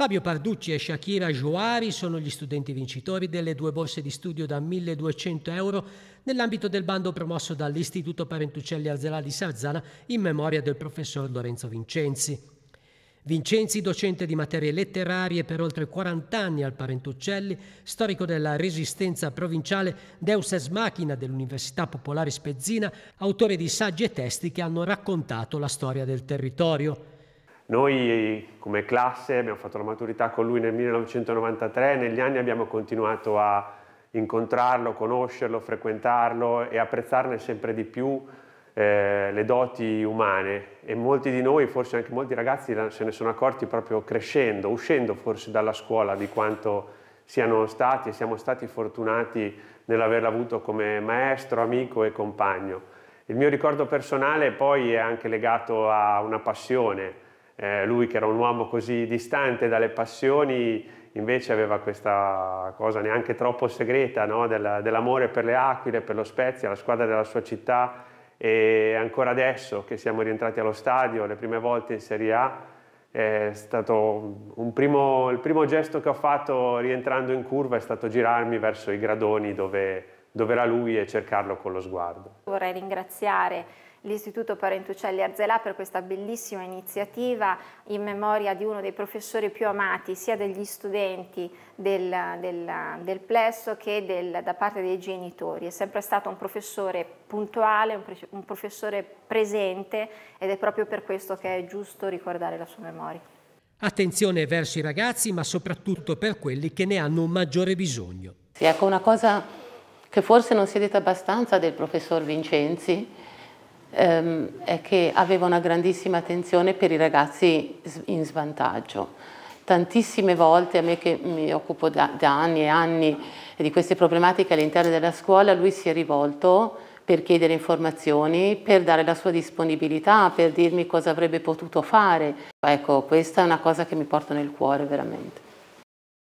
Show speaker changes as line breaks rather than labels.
Fabio Parducci e Shakira Jouari sono gli studenti vincitori delle due borse di studio da 1200 euro nell'ambito del bando promosso dall'Istituto Parentuccelli Alzerà di Sarzana in memoria del professor Lorenzo Vincenzi. Vincenzi, docente di materie letterarie per oltre 40 anni al Parentuccelli, storico della resistenza provinciale Deus ex Machina dell'Università Popolare Spezzina, autore di saggi e testi che hanno raccontato la storia del territorio.
Noi come classe abbiamo fatto la maturità con lui nel 1993, negli anni abbiamo continuato a incontrarlo, conoscerlo, frequentarlo e apprezzarne sempre di più eh, le doti umane e molti di noi, forse anche molti ragazzi, se ne sono accorti proprio crescendo, uscendo forse dalla scuola di quanto siano stati e siamo stati fortunati nell'averlo avuto come maestro, amico e compagno. Il mio ricordo personale poi è anche legato a una passione, eh, lui che era un uomo così distante dalle passioni invece aveva questa cosa neanche troppo segreta no? Del, dell'amore per le Aquile, per lo Spezia, la squadra della sua città e ancora adesso che siamo rientrati allo stadio le prime volte in Serie A è stato primo, il primo gesto che ho fatto rientrando in curva è stato girarmi verso i gradoni dove, dove era lui e cercarlo con lo sguardo.
Vorrei ringraziare l'Istituto Parentuccelli Arzelà per questa bellissima iniziativa in memoria di uno dei professori più amati sia degli studenti del, del, del plesso che del, da parte dei genitori. È sempre stato un professore puntuale, un, pre, un professore presente ed è proprio per questo che è giusto ricordare la sua memoria.
Attenzione verso i ragazzi, ma soprattutto per quelli che ne hanno un maggiore bisogno.
Sì, ecco una cosa che forse non si è detta abbastanza del professor Vincenzi, ehm, è che aveva una grandissima attenzione per i ragazzi in svantaggio. Tantissime volte, a me che mi occupo da, da anni e anni di queste problematiche all'interno della scuola, lui si è rivolto per chiedere informazioni, per dare la sua disponibilità, per dirmi cosa avrebbe potuto fare. Ecco, questa è una cosa che mi porta nel cuore veramente.